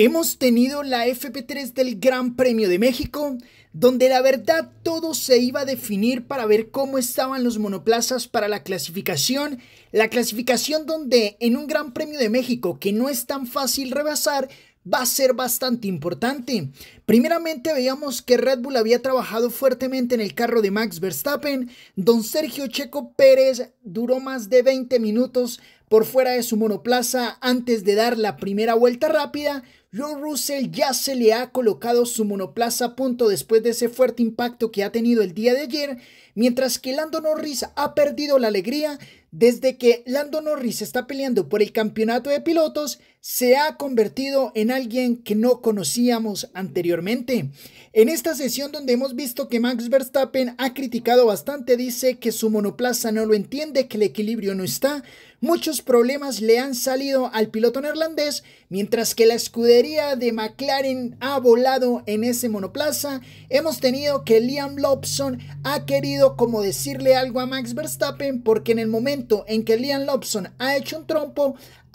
Hemos tenido la FP3 del Gran Premio de México, donde la verdad todo se iba a definir para ver cómo estaban los monoplazas para la clasificación, la clasificación donde en un Gran Premio de México que no es tan fácil rebasar, va a ser bastante importante. Primeramente veíamos que Red Bull había trabajado fuertemente en el carro de Max Verstappen, don Sergio Checo Pérez duró más de 20 minutos por fuera de su monoplaza antes de dar la primera vuelta rápida, Lord Russell ya se le ha colocado su monoplaza a punto después de ese fuerte impacto que ha tenido el día de ayer, mientras que Lando Norris ha perdido la alegría desde que Lando Norris está peleando por el campeonato de pilotos, se ha convertido en alguien que no conocíamos anteriormente. En esta sesión donde hemos visto que Max Verstappen ha criticado bastante, dice que su monoplaza no lo entiende, que el equilibrio no está, muchos problemas le han salido al piloto neerlandés, mientras que la escudería de McLaren ha volado en ese monoplaza. Hemos tenido que Liam Lobson ha querido como decirle algo a Max Verstappen porque en el momento en que Liam Lobson ha hecho un trompo,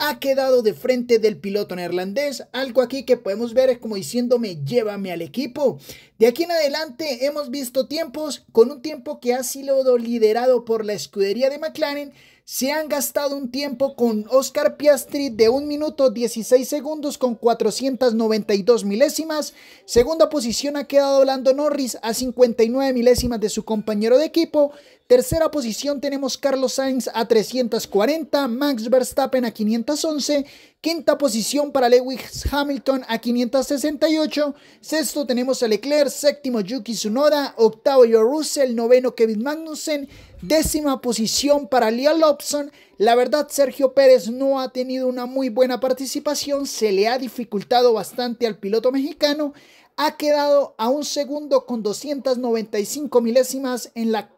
ha quedado de frente del piloto neerlandés. Algo aquí que podemos ver es como diciéndome, llévame al equipo. De aquí en adelante hemos visto tiempos con un tiempo que ha sido liderado por la escudería de McLaren. Se han gastado un tiempo con Oscar Piastri de 1 minuto 16 segundos con 492 milésimas. Segunda posición ha quedado Lando Norris a 59 milésimas de su compañero de equipo. Tercera posición tenemos Carlos Sainz a 340, Max Verstappen a 500 11 Quinta posición para Lewis Hamilton a 568. Sexto tenemos a Leclerc. Séptimo Yuki Tsunoda. Octavo Joe Russell. Noveno Kevin Magnussen. Décima posición para Leo Lobson. La verdad, Sergio Pérez no ha tenido una muy buena participación. Se le ha dificultado bastante al piloto mexicano. Ha quedado a un segundo con 295 milésimas en la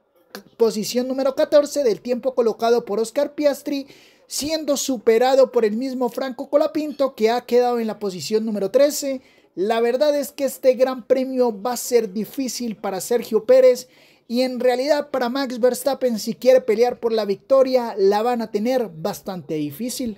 posición número 14 del tiempo colocado por Oscar Piastri siendo superado por el mismo Franco Colapinto que ha quedado en la posición número 13. La verdad es que este gran premio va a ser difícil para Sergio Pérez y en realidad para Max Verstappen si quiere pelear por la victoria la van a tener bastante difícil.